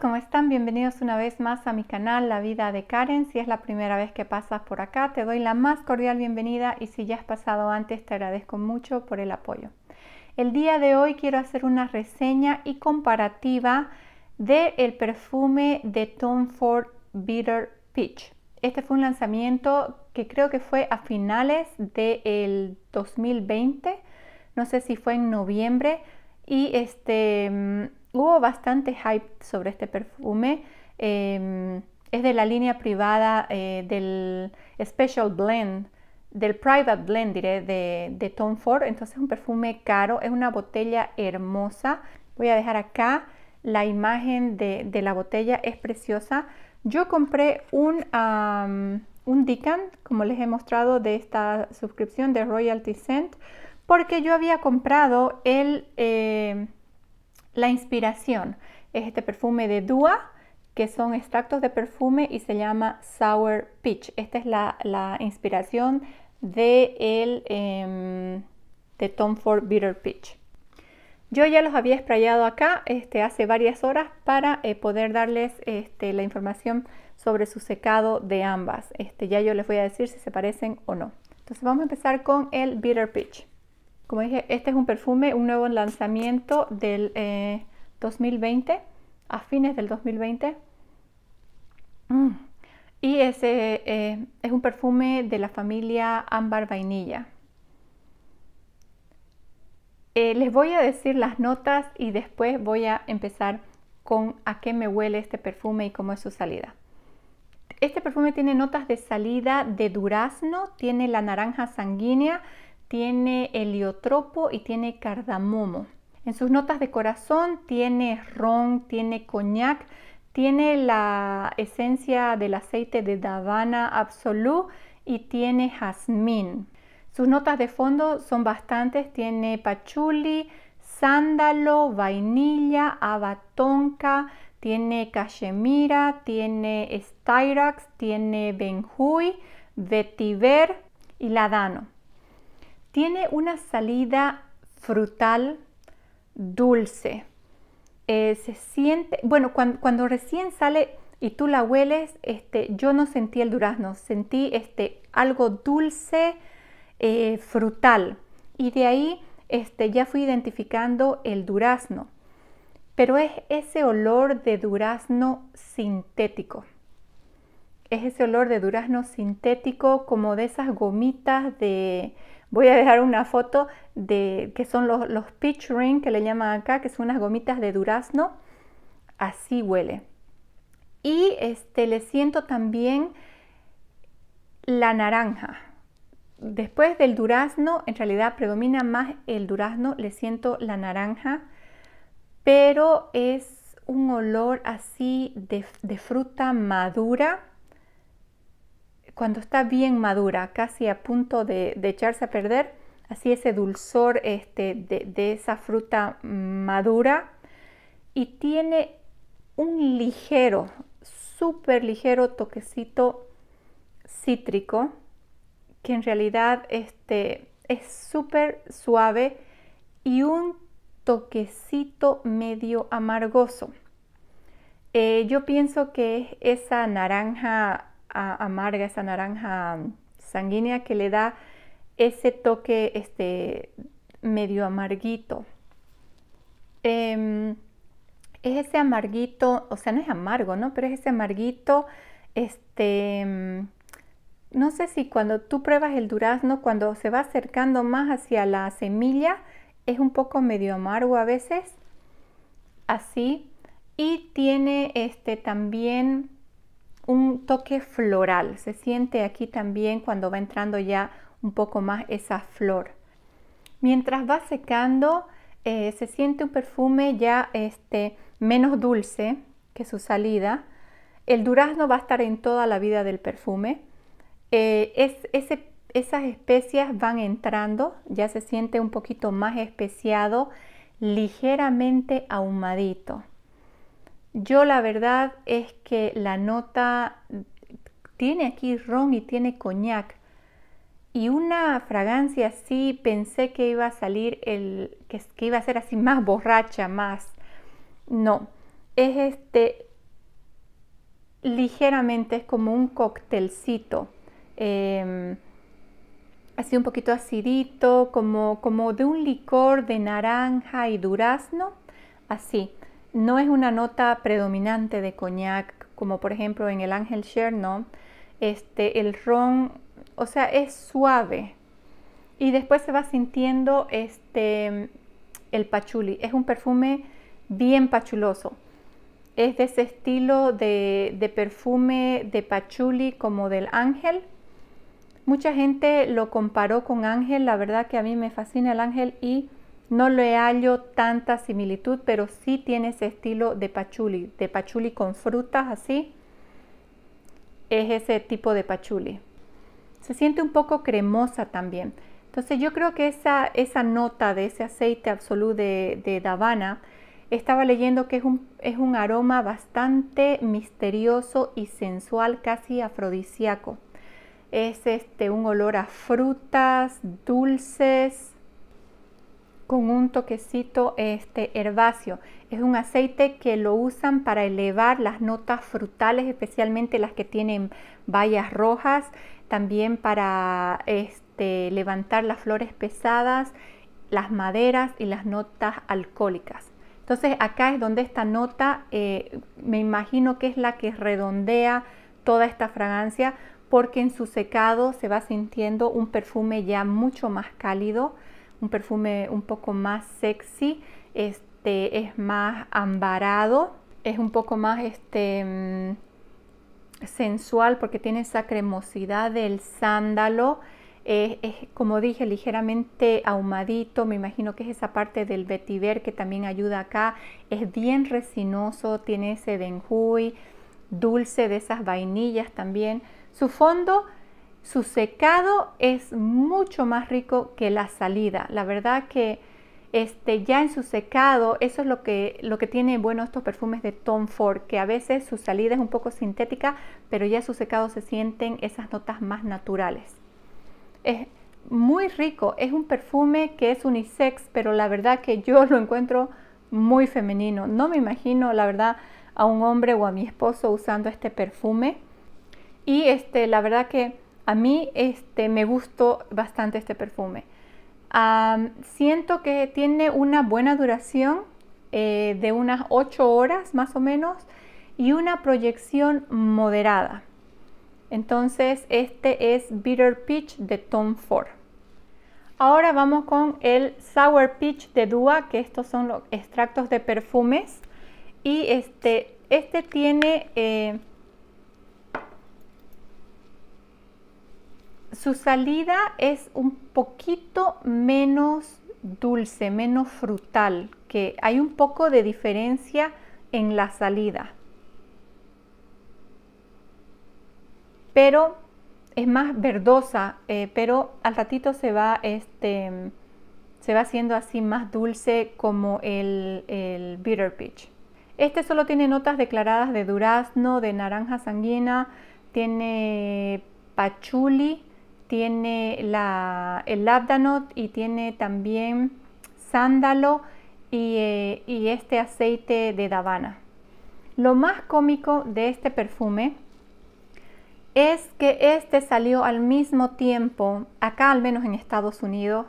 ¿cómo están? Bienvenidos una vez más a mi canal La Vida de Karen. Si es la primera vez que pasas por acá, te doy la más cordial bienvenida y si ya has pasado antes, te agradezco mucho por el apoyo. El día de hoy quiero hacer una reseña y comparativa del el perfume de Tom Ford Bitter Peach. Este fue un lanzamiento que creo que fue a finales del 2020, no sé si fue en noviembre, y este mm, hubo bastante hype sobre este perfume. Em, es de la línea privada eh, del Special Blend, del Private Blend, diré, de, Tom Ford. Entonces es un perfume caro, es una botella hermosa. Voy a dejar acá la imagen de, la botella, es preciosa. Yo compré un, un Decan, como les he mostrado, de esta suscripción de Royalty Scent, porque yo había comprado el... Eh, la inspiración es este perfume de Dua, que son extractos de perfume y se llama Sour Peach. Esta es la, inspiración de, el, em, de Tom Ford Bitter Peach. Yo ya los había sprayado acá este, hace varias horas para eh, poder darles este, la información sobre su secado de ambas. Este, ya yo les voy a decir si se parecen o no. Entonces vamos a empezar con el Bitter Peach. Como dije, este es un perfume, un nuevo lanzamiento del 2020, eh, a fines del 2020. Mm. Y ese eh, es un perfume de la familia ámbar vainilla. Eh, les voy a decir las notas y después voy a empezar con a qué me huele este perfume y cómo es su salida. Este perfume tiene notas de salida de durazno, tiene la naranja sanguínea, tiene heliotropo y tiene cardamomo. En sus notas de corazón tiene ron, tiene coñac, tiene la esencia del aceite de Davana absolú y tiene jazmín. Sus notas de fondo son bastantes, tiene pachuli, sándalo, vainilla, abatonca, tiene cachemira, tiene styrax, tiene benjuy, vetiver y ladano. Tiene una salida frutal dulce. Eh, se siente, bueno, cuando, recién sale y tú la hueles, este, yo no sentí el durazno, sentí este, algo dulce, eh, frutal. Y de ahí este, ya fui identificando el durazno. Pero es ese olor de durazno sintético. Es ese olor de durazno sintético como de esas gomitas de, Voy a dejar una foto de que son los, pitch peach ring que le llaman acá, que son unas gomitas de durazno. Así huele. Y este, le siento también la naranja. Después del durazno, en realidad predomina más el durazno, le siento la naranja, pero es un olor así de fruta madura cuando está bien madura, casi a punto de, echarse a perder, así ese dulzor este, de, esa fruta madura y tiene un ligero, súper ligero toquecito cítrico que en realidad este, es súper suave y un toquecito medio amargoso. Eh, yo pienso que es esa naranja amarga, esa naranja mm, sanguínea que le da ese toque este, medio amarguito. Em, es ese amarguito, o sea, no es amargo, ¿no? Pero es ese amarguito, este, mm, no sé si cuando tú pruebas el durazno, cuando se va acercando más hacia la semilla, es un poco medio amargo a veces, así. Y tiene este también un toque floral. Se siente aquí también cuando va entrando ya un poco más esa flor. Mientras va secando, eh, se siente un perfume ya este, menos dulce que su salida. El durazno va a estar en toda la vida del perfume. Eh, es, esas especias van entrando, ya se siente un poquito más especiado, ligeramente ahumadito. Yo la verdad es que la nota tiene aquí ron y tiene coñac. Y una fragancia así pensé que iba a salir el que, iba a ser así más borracha, más. No, es este ligeramente es como un cóctelcito. Em, así un poquito acidito, como, como de un licor de naranja y durazno, así. No es una nota predominante de coñac, como por ejemplo en el Ángel Cherno. Este, el ron, o sea, es suave. Y después se va sintiendo este, el pachuli. Es un perfume bien pachuloso. Es de ese estilo de, de perfume de pachuli como del ángel. Mucha gente lo comparó con ángel. La verdad que a mí me fascina el ángel y no le hallo tanta similitud, pero sí tiene ese estilo de pachuli, de pachuli con frutas así. Es ese tipo de pachuli. Se siente un poco cremosa también. Entonces yo creo que esa, esa nota de ese aceite absoluto de, Davana, estaba leyendo que es un, es un aroma bastante misterioso y sensual, casi afrodisíaco. Es este, un olor a frutas, dulces, con un toquecito este, herbáceo. Es un aceite que lo usan para elevar las notas frutales, especialmente las que tienen bayas rojas, también para este, levantar las flores pesadas, las maderas y las notas alcohólicas. Entonces acá es donde esta nota eh, me imagino que es la que redondea toda esta fragancia porque en su secado se va sintiendo un perfume ya mucho más cálido un perfume un poco más sexy, este es más ambarado, es un poco más este, mm, sensual porque tiene esa cremosidad del sándalo. es, como dije, ligeramente ahumadito, me imagino que es esa parte del vetiver que también ayuda acá. Es bien resinoso, tiene ese benjuy dulce de esas vainillas también. Su fondo su secado es mucho más rico que la salida. La verdad que este, ya en su secado, eso es lo que, lo que tiene bueno estos perfumes de Tom Ford, que a veces su salida es un poco sintética, pero ya en su secado se sienten esas notas más naturales. Es muy rico, es un perfume que es unisex, pero la verdad que yo lo encuentro muy femenino. No me imagino, la verdad, a un hombre o a mi esposo usando este perfume. Y este, la verdad que a mí este, me gustó bastante este perfume. siento que tiene una buena duración eh, de unas 8 horas más o menos y una proyección moderada. Entonces este es Bitter Peach de Tom Ford. Ahora vamos con el Sour Peach de Dua, que estos son los extractos de perfumes. Y este, este tiene... Eh, su salida es un poquito menos dulce, menos frutal, que hay un poco de diferencia en la salida. Pero es más verdosa, eh, pero al ratito se va, este, se va haciendo así más dulce como el, bitter peach. Este solo tiene notas declaradas de durazno, de naranja sanguínea. tiene pachuli, tiene el labdanot y tiene también sándalo y, eh, este aceite de davana. Lo más cómico de este perfume es que este salió al mismo tiempo, acá al menos en Estados Unidos,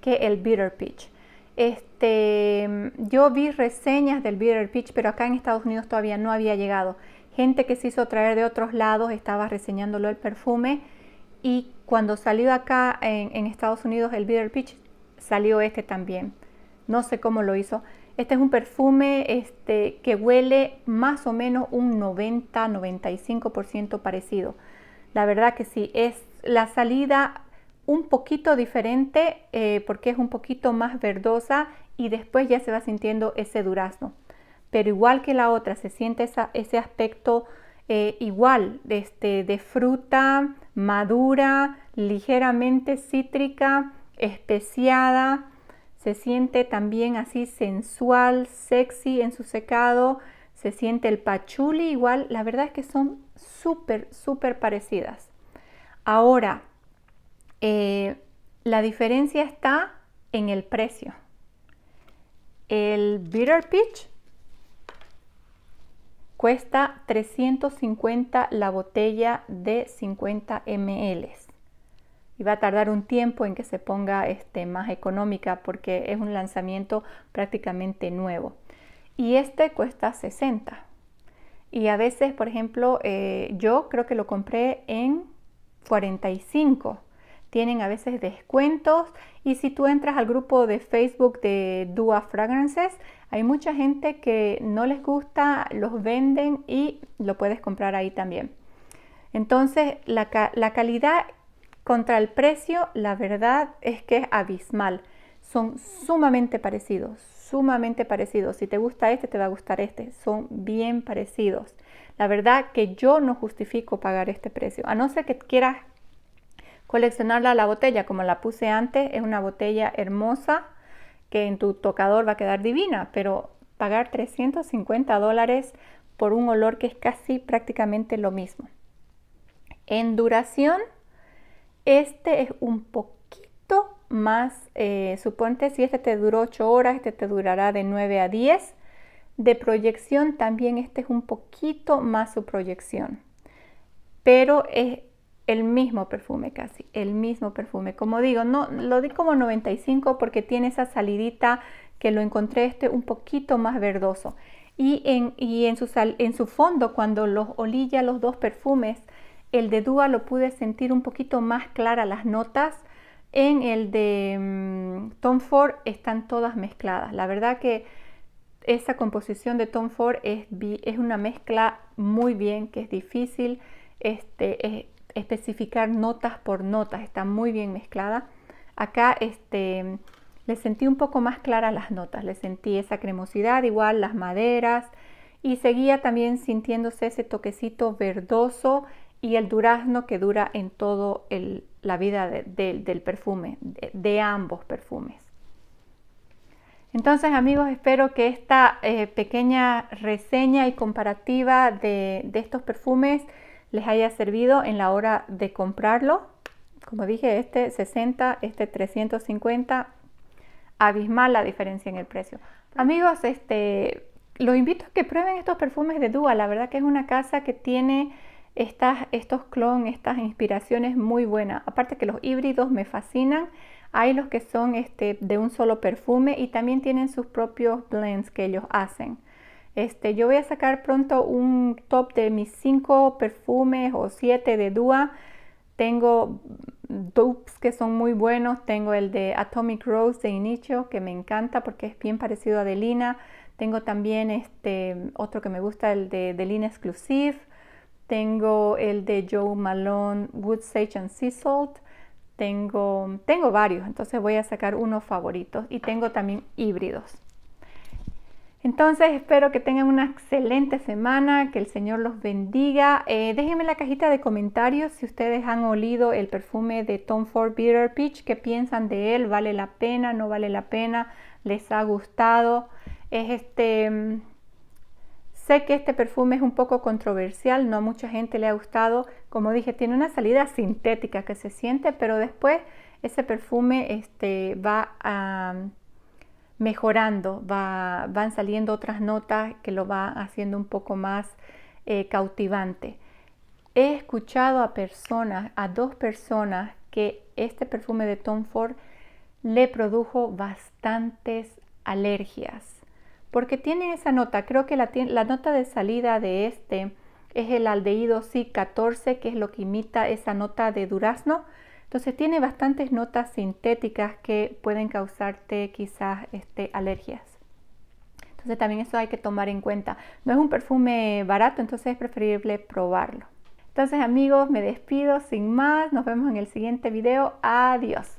que el Bitter Peach. Este, yo vi reseñas del Bitter Peach, pero acá en Estados Unidos todavía no había llegado. Gente que se hizo traer de otros lados estaba reseñándolo el perfume y cuando salió acá en, Estados Unidos el Bitter Peach, salió este también. No sé cómo lo hizo. Este es un perfume este, que huele más o menos un 90-95% parecido. La verdad que sí, es la salida un poquito diferente eh, porque es un poquito más verdosa y después ya se va sintiendo ese durazno. Pero igual que la otra, se siente ese aspecto eh, igual, este, de fruta madura, ligeramente cítrica, especiada. Se siente también así sensual, sexy en su secado. Se siente el pachuli igual. La verdad es que son súper, súper parecidas. Ahora, eh, la diferencia está en el precio. El bitter peach Cuesta 350 la botella de 50 ml. Y va a tardar un tiempo en que se ponga este, más económica porque es un lanzamiento prácticamente nuevo. Y este cuesta 60. Y a veces, por ejemplo, eh, yo creo que lo compré en 45 tienen a veces descuentos y si tú entras al grupo de Facebook de Dua Fragrances, hay mucha gente que no les gusta, los venden y lo puedes comprar ahí también. Entonces, la, calidad contra el precio, la verdad es que es abismal. Son sumamente parecidos, sumamente parecidos. Si te gusta este, te va a gustar este. Son bien parecidos. La verdad que yo no justifico pagar este precio, a no ser que quieras Coleccionarla la botella, como la puse antes, es una botella hermosa que en tu tocador va a quedar divina, pero pagar 350 dólares por un olor que es casi prácticamente lo mismo. En duración, este es un poquito más, eh, suponte si este te duró 8 horas, este te durará de 9 a 10. De proyección también este es un poquito más su proyección, pero es el mismo perfume casi, el mismo perfume. Como digo, no lo di como 95 porque tiene esa salidita que lo encontré este un poquito más verdoso. Y en, y en, su, en su fondo, cuando los olilla los dos perfumes, el de Dúa lo pude sentir un poquito más clara las notas. En el de mm, Tom Ford están todas mezcladas. La verdad que esa composición de Tom Ford es, es una mezcla muy bien, que es difícil. Este, es, especificar notas por notas, está muy bien mezclada. Acá este, le sentí un poco más claras las notas, le sentí esa cremosidad, igual las maderas y seguía también sintiéndose ese toquecito verdoso y el durazno que dura en toda la vida del perfume, de, ambos perfumes. Entonces amigos, espero que esta eh, pequeña reseña y comparativa de estos perfumes les haya servido en la hora de comprarlo. Como dije, este 60, este 350, abismal la diferencia en el precio. Amigos, este, los invito a que prueben estos perfumes de Dua La verdad que es una casa que tiene estas, estos clones, estas inspiraciones muy buenas. Aparte que los híbridos me fascinan. Hay los que son este, de un solo perfume y también tienen sus propios blends que ellos hacen. Este, yo voy a sacar pronto un top de mis 5 perfumes o 7 de Dua. Tengo dupes que son muy buenos. Tengo el de Atomic Rose de Inicio que me encanta porque es bien parecido a Delina. Tengo también este otro que me gusta, el de Delina Exclusive. Tengo el de Joe Malone Wood Sage and Sea Salt. Tengo, tengo varios, entonces voy a sacar unos favoritos y tengo también híbridos. Entonces espero que tengan una excelente semana, que el Señor los bendiga. Eh, déjenme en la cajita de comentarios si ustedes han olido el perfume de Tom Ford Bitter Peach, qué piensan de él, vale la pena, no vale la pena, les ha gustado. Es este, mm, sé que este perfume es un poco controversial, no a mucha gente le ha gustado. Como dije, tiene una salida sintética que se siente, pero después ese perfume este, va a mejorando, van saliendo otras notas que lo va haciendo un poco más eh, cautivante. He escuchado a personas, a dos personas, que este perfume de Tom Ford le produjo bastantes alergias, porque tiene esa nota, creo que la, nota de salida de este es el aldehído C14, que es lo que imita esa nota de durazno, entonces tiene bastantes notas sintéticas que pueden causarte quizás este, alergias. Entonces también eso hay que tomar en cuenta. No es un perfume barato, entonces es preferible probarlo. Entonces amigos, me despido sin más. Nos vemos en el siguiente video. Adiós.